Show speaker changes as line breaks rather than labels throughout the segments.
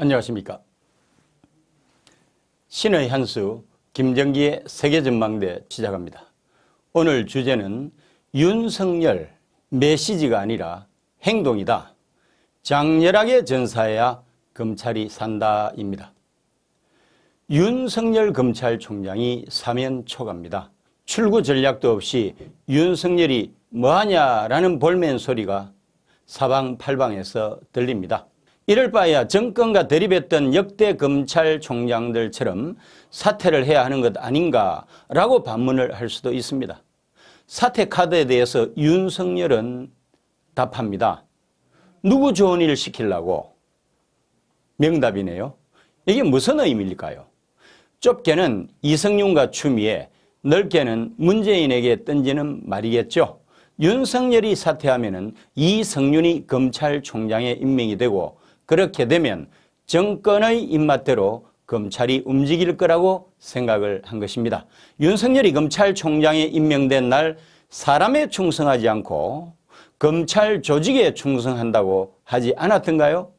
안녕하십니까. 신의 한수 김정기의 세계전망대 시작합니다. 오늘 주제는 윤석열 메시지가 아니라 행동이다. 장렬하게 전사해야 검찰이 산다입니다. 윤석열 검찰총장이 사면 초갑니다. 출구 전략도 없이 윤석열이 뭐하냐라는 볼멘 소리가 사방팔방에서 들립니다. 이럴 바에야 정권과 대립했던 역대 검찰총장들처럼 사퇴를 해야 하는 것 아닌가라고 반문을 할 수도 있습니다. 사퇴 카드에 대해서 윤석열은 답합니다. 누구 좋은 일을 시키려고? 명답이네요. 이게 무슨 의미일까요? 좁게는 이성윤과 추미애, 넓게는 문재인에게 던지는 말이겠죠. 윤석열이 사퇴하면 이성윤이 검찰총장에 임명이 되고 그렇게 되면 정권의 입맛대로 검찰이 움직일 거라고 생각을 한 것입니다. 윤석열이 검찰총장에 임명된 날 사람에 충성하지 않고 검찰 조직에 충성한다고 하지 않았던가요?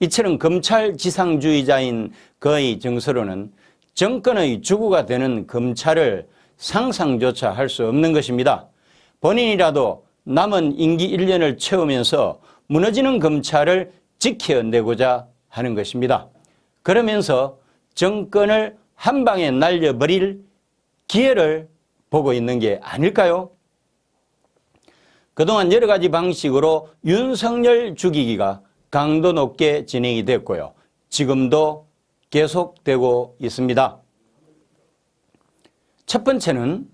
이처럼 검찰 지상주의자인 그의 정서로는 정권의 주구가 되는 검찰을 상상조차 할 수 없는 것입니다. 본인이라도 남은 임기 1년을 채우면서 무너지는 검찰을 지켜내고자 하는 것입니다. 그러면서 정권을 한 방에 날려버릴 기회를 보고 있는 게 아닐까요? 그동안 여러 가지 방식으로 윤석열 죽이기가 강도 높게 진행이 됐고요. 지금도 계속되고 있습니다. 첫 번째는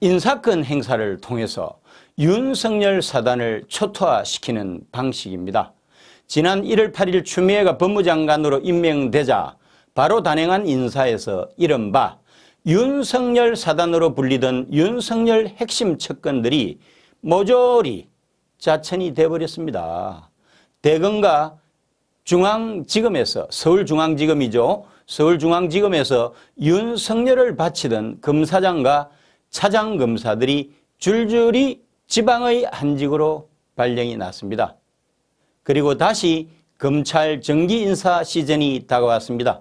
인사권 행사를 통해서 윤석열 사단을 초토화시키는 방식입니다. 지난 1월 8일 추미애가 법무장관으로 임명되자 바로 단행한 인사에서 이른바 윤석열 사단으로 불리던 윤석열 핵심 측근들이 모조리 자천이 돼버렸습니다. 대검과 중앙지검에서 서울중앙지검이죠. 서울중앙지검에서 윤석열을 바치던 검사장과 차장검사들이 줄줄이 지방의 한직으로 발령이 났습니다. 그리고 다시 검찰 정기 인사 시즌이 다가왔습니다.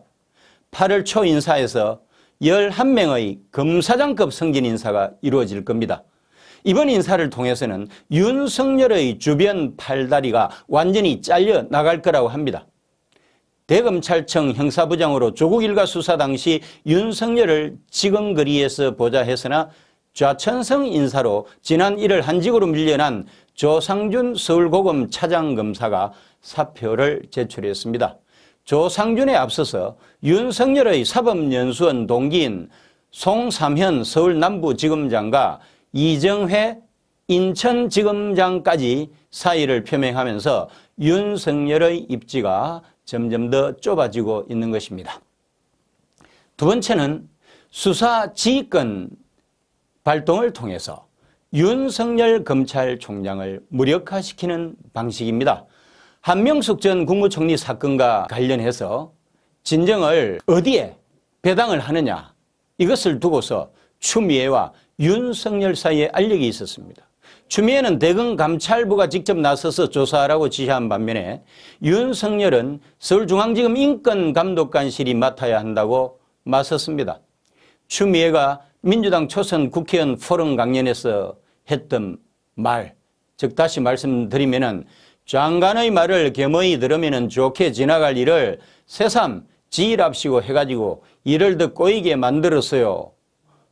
8월 초 인사에서 11명의 검사장급 승진 인사가 이루어질 겁니다. 이번 인사를 통해서는 윤석열의 주변 팔다리가 완전히 잘려 나갈 거라고 합니다. 대검찰청 형사부장으로 조국 일가 수사 당시 윤석열을 직원 거리에서 보자 했으나 좌천성 인사로 지난 1월 한직으로 밀려난 조상준 서울고검 차장검사가 사표를 제출했습니다. 조상준에 앞서서 윤석열의 사법연수원 동기인 송삼현 서울남부지검장과 이정회 인천지검장까지 사의를 표명하면서 윤석열의 입지가 점점 더 좁아지고 있는 것입니다. 두 번째는 수사 지휘권 발동을 통해서 윤석열 검찰총장을 무력화시키는 방식입니다. 한명숙 전 국무총리 사건과 관련해서 진정을 어디에 배당을 하느냐 이것을 두고서 추미애와 윤석열 사이에 알력이 있었습니다. 추미애는 대검 감찰부가 직접 나서서 조사하라고 지시한 반면에 윤석열은 서울중앙지검 인권감독관실이 맡아야 한다고 맞섰습니다. 추미애가 민주당 초선 국회의원 포럼 강연에서 했던 말, 즉 다시 말씀드리면은 장관의 말을 겸허히 들으면은 좋게 지나갈 일을 새삼 지일합시고 해가지고 이를 더 꼬이게 만들었어요.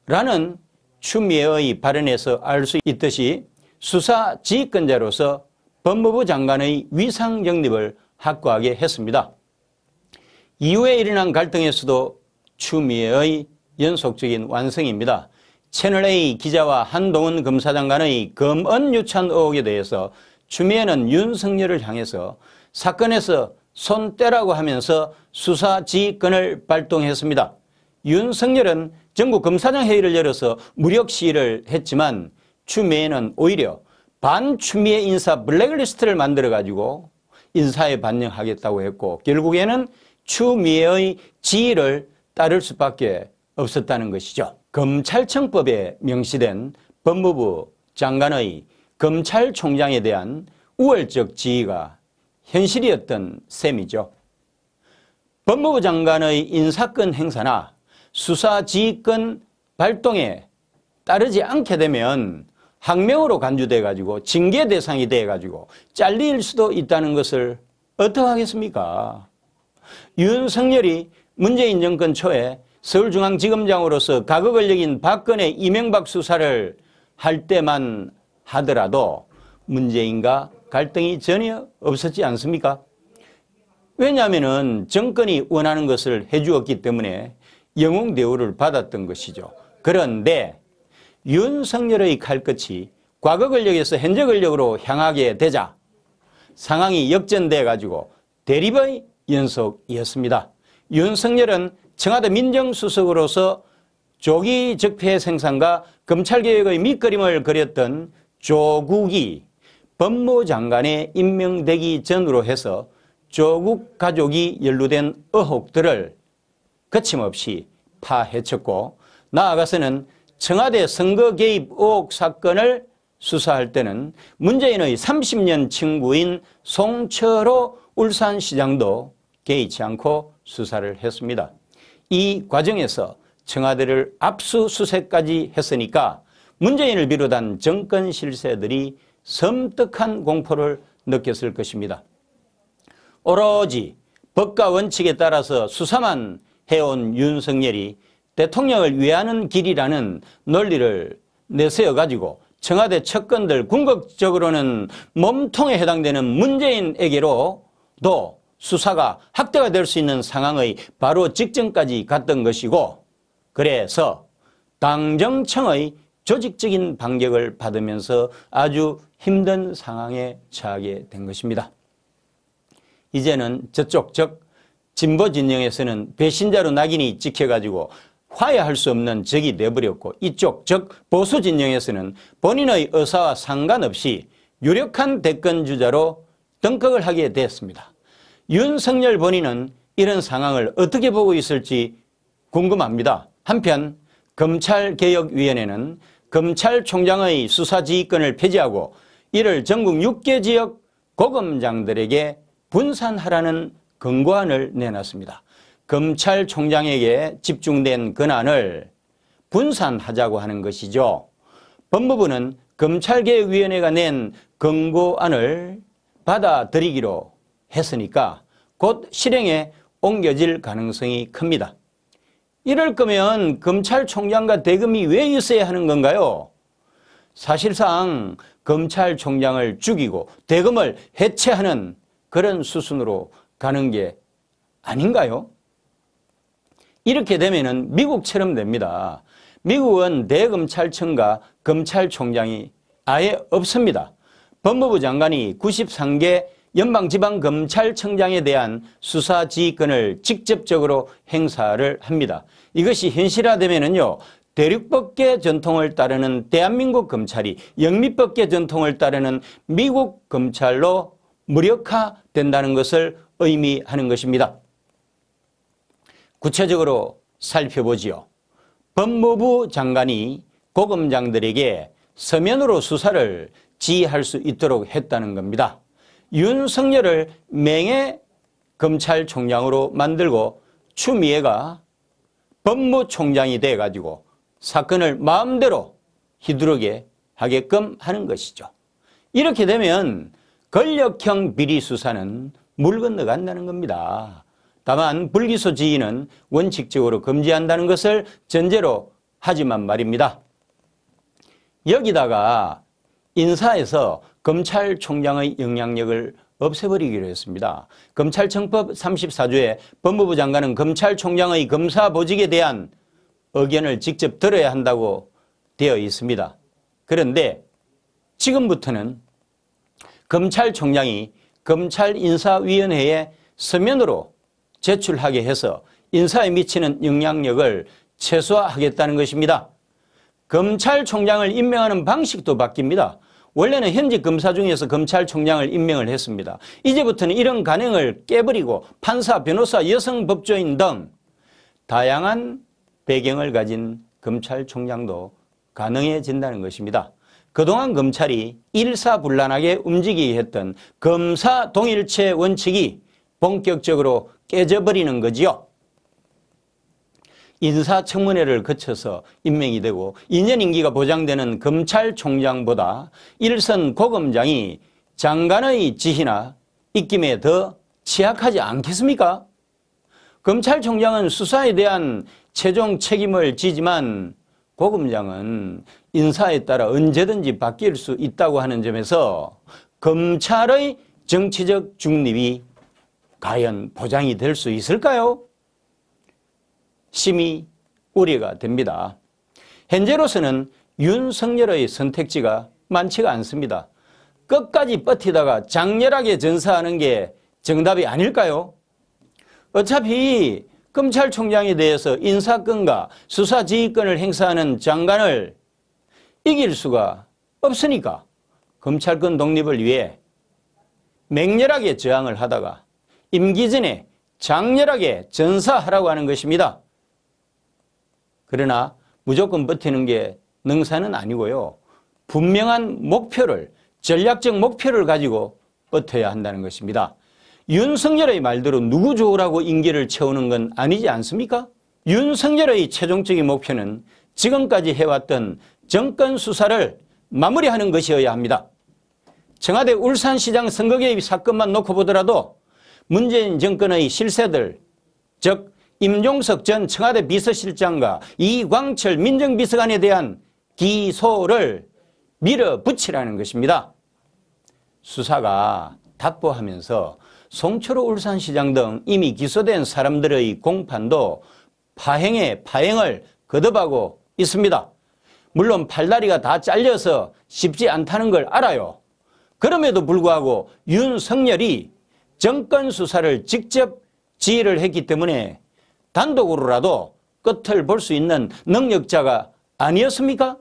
라는 추미애의 발언에서 알 수 있듯이 수사 지휘권자로서 법무부 장관의 위상 정립을 확고하게 했습니다. 이후에 일어난 갈등에서도 추미애의 연속적인 완성입니다. 채널A 기자와 한동훈 검사장 간의 검언 유찬 의혹에 대해서 추미애는 윤석열을 향해서 사건에서 손 떼라고 하면서 수사지휘권을 발동했습니다. 윤석열은 전국 검사장 회의를 열어서 무력 시위를 했지만 추미애는 오히려 반추미애 인사 블랙리스트를 만들어 가지고 인사에 반영하겠다고 했고 결국에는 추미애의 지휘를 따를 수밖에 없었다는 것이죠. 검찰청법에 명시된 법무부 장관의 검찰총장에 대한 우월적 지위가 현실이었던 셈이죠. 법무부 장관의 인사권 행사나 수사지휘권 발동에 따르지 않게 되면 학명으로 간주돼 가지고 징계 대상이 돼 가지고 잘릴 수도 있다는 것을 어떻게 하겠습니까? 윤석열이 문재인 정권 초에 서울중앙지검장으로서 가거권력인 박근혜 이명박 수사를 할 때만 하더라도 문재인과 갈등이 전혀 없었지 않습니까? 왜냐하면 정권이 원하는 것을 해주었기 때문에 영웅 대우를 받았던 것이죠. 그런데 윤석열의 칼끝이 과거 권력에서 현재 권력으로 향하게 되자 상황이 역전돼 가지고 대립의 연속이었습니다. 윤석열은 청와대 민정수석으로서 조기 적폐 생산과 검찰개혁의 밑그림을 그렸던 조국이 법무장관에 임명되기 전으로 해서 조국 가족이 연루된 의혹들을 거침없이 파헤쳤고 나아가서는 청와대 선거 개입 의혹 사건을 수사할 때는 문재인의 30년 친구인 송철호 울산시장도 개의치 않고 수사를 했습니다. 이 과정에서 청와대를 압수수색까지 했으니까 문재인을 비롯한 정권 실세들이 섬뜩한 공포를 느꼈을 것입니다. 오로지 법과 원칙에 따라서 수사만 해온 윤석열이 대통령을 위하는 길이라는 논리를 내세워 가지고 청와대 측근들 궁극적으로는 몸통에 해당되는 문재인에게로도 수사가 학대가 될 수 있는 상황의 바로 직전까지 갔던 것이고 그래서 당정청의 조직적인 반격을 받으면서 아주 힘든 상황에 처하게 된 것입니다. 이제는 저쪽 즉 진보 진영에서는 배신자로 낙인이 찍혀가지고 화해할 수 없는 적이 돼버렸고 이쪽 즉 보수 진영에서는 본인의 의사와 상관없이 유력한 대권 주자로 등극을 하게 되었습니다. 윤석열 본인은 이런 상황을 어떻게 보고 있을지 궁금합니다. 한편 검찰개혁위원회는 검찰총장의 수사지휘권을 폐지하고 이를 전국 6개 지역 고검장들에게 분산하라는 권고안을 내놨습니다. 검찰총장에게 집중된 권한을 분산하자고 하는 것이죠. 법무부는 검찰개혁위원회가 낸 권고안을 받아들이기로 했으니까 곧 실행에 옮겨질 가능성이 큽니다. 이럴 거면 검찰총장과 대금이 왜 있어야 하는 건가요? 사실상 검찰총장을 죽이고 대금을 해체하는 그런 수순으로 가는 게 아닌가요? 이렇게 되면 미국처럼 됩니다. 미국은 대검찰청과 검찰총장이 아예 없습니다. 법무부 장관이 93개 연방지방검찰청장에 대한 수사지휘권을 직접적으로 행사를 합니다. 이것이 현실화되면요. 대륙법계 전통을 따르는 대한민국 검찰이 영미법계 전통을 따르는 미국 검찰로 무력화된다는 것을 의미하는 것입니다. 구체적으로 살펴보지요. 법무부 장관이 고검장들에게 서면으로 수사를 지휘할 수 있도록 했다는 겁니다. 윤석열을 맹해 검찰총장으로 만들고 추미애가 법무총장이 돼가지고 사건을 마음대로 휘두르게 하게끔 하는 것이죠. 이렇게 되면 권력형 비리 수사는 물 건너간다는 겁니다. 다만 불기소 지인은 원칙적으로 금지한다는 것을 전제로 하지만 말입니다. 여기다가 인사에서 검찰총장의 영향력을 없애버리기로 했습니다. 검찰청법 34조에 법무부 장관은 검찰총장의 검사 보직에 대한 의견을 직접 들어야 한다고 되어 있습니다. 그런데 지금부터는 검찰총장이 검찰인사위원회에 서면으로 제출하게 해서 인사에 미치는 영향력을 최소화하겠다는 것입니다. 검찰총장을 임명하는 방식도 바뀝니다. 원래는 현직 검사 중에서 검찰총장을 임명을 했습니다. 이제부터는 이런 관행을 깨버리고 판사, 변호사, 여성 법조인 등 다양한 배경을 가진 검찰총장도 가능해진다는 것입니다. 그동안 검찰이 일사불란하게 움직이게 했던 검사 동일체 원칙이 본격적으로 깨져버리는 거지요. 인사청문회를 거쳐서 임명이 되고 2년 임기가 보장되는 검찰총장보다 일선 고검장이 장관의 지시나 입김에 더 취약하지 않겠습니까? 검찰총장은 수사에 대한 최종 책임을 지지만 고검장은 인사에 따라 언제든지 바뀔 수 있다고 하는 점에서 검찰의 정치적 중립이 과연 보장이 될 수 있을까요? 심히 우려가 됩니다. 현재로서는 윤석열의 선택지가 많지가 않습니다. 끝까지 버티다가 장렬하게 전사하는 게 정답이 아닐까요? 어차피 검찰총장에 대해서 인사권과 수사지휘권을 행사하는 장관을 이길 수가 없으니까 검찰권 독립을 위해 맹렬하게 저항을 하다가 임기 전에 장렬하게 전사하라고 하는 것입니다. 그러나 무조건 버티는 게 능사는 아니고요. 분명한 목표를 전략적 목표를 가지고 버텨야 한다는 것입니다. 윤석열의 말대로 누구 좋으라고 인기를 채우는 건 아니지 않습니까? 윤석열의 최종적인 목표는 지금까지 해왔던 정권 수사를 마무리하는 것이어야 합니다. 청와대 울산시장 선거 개입 사건만 놓고 보더라도 문재인 정권의 실세들, 즉 임종석 전 청와대 비서실장과 이광철 민정비서관에 대한 기소를 밀어붙이라는 것입니다. 수사가 답보하면서 송철호 울산시장 등 이미 기소된 사람들의 공판도 파행에 파행을 거듭하고 있습니다. 물론 팔다리가 다 잘려서 쉽지 않다는 걸 알아요. 그럼에도 불구하고 윤석열이 정권 수사를 직접 지휘를 했기 때문에 단독으로라도 끝을 볼 수 있는 능력자가 아니었습니까?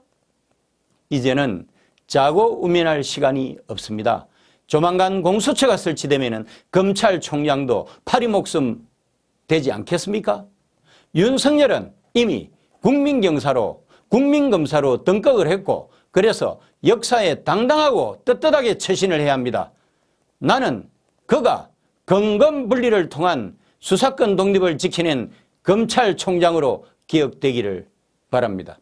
이제는 자고 우면할 시간이 없습니다. 조만간 공수처가 설치되면 검찰총장도 파리 목숨 되지 않겠습니까? 윤석열은 이미 국민경사로 국민검사로 등극을 했고 그래서 역사에 당당하고 떳떳하게 처신을 해야 합니다. 나는 그가 건검분리를 통한 수사권 독립을 지키는 검찰총장으로 기억되기를 바랍니다.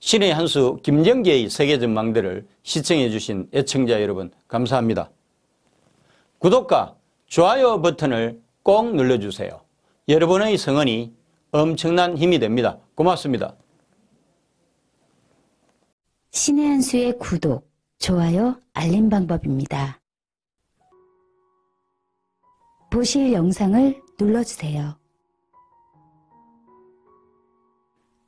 신의 한수 김정계의 세계전망대를 시청해 주신 애청자 여러분 감사합니다. 구독과 좋아요 버튼을 꼭 눌러주세요. 여러분의 성원이 엄청난 힘이 됩니다. 고맙습니다. 신의 한 수의 구독, 좋아요, 알림 방법입니다. 보실 영상을 눌러주세요.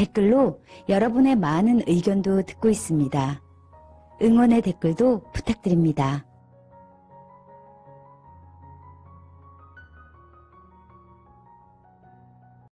댓글로 여러분의 많은 의견도 듣고 있습니다. 응원의 댓글도 부탁드립니다.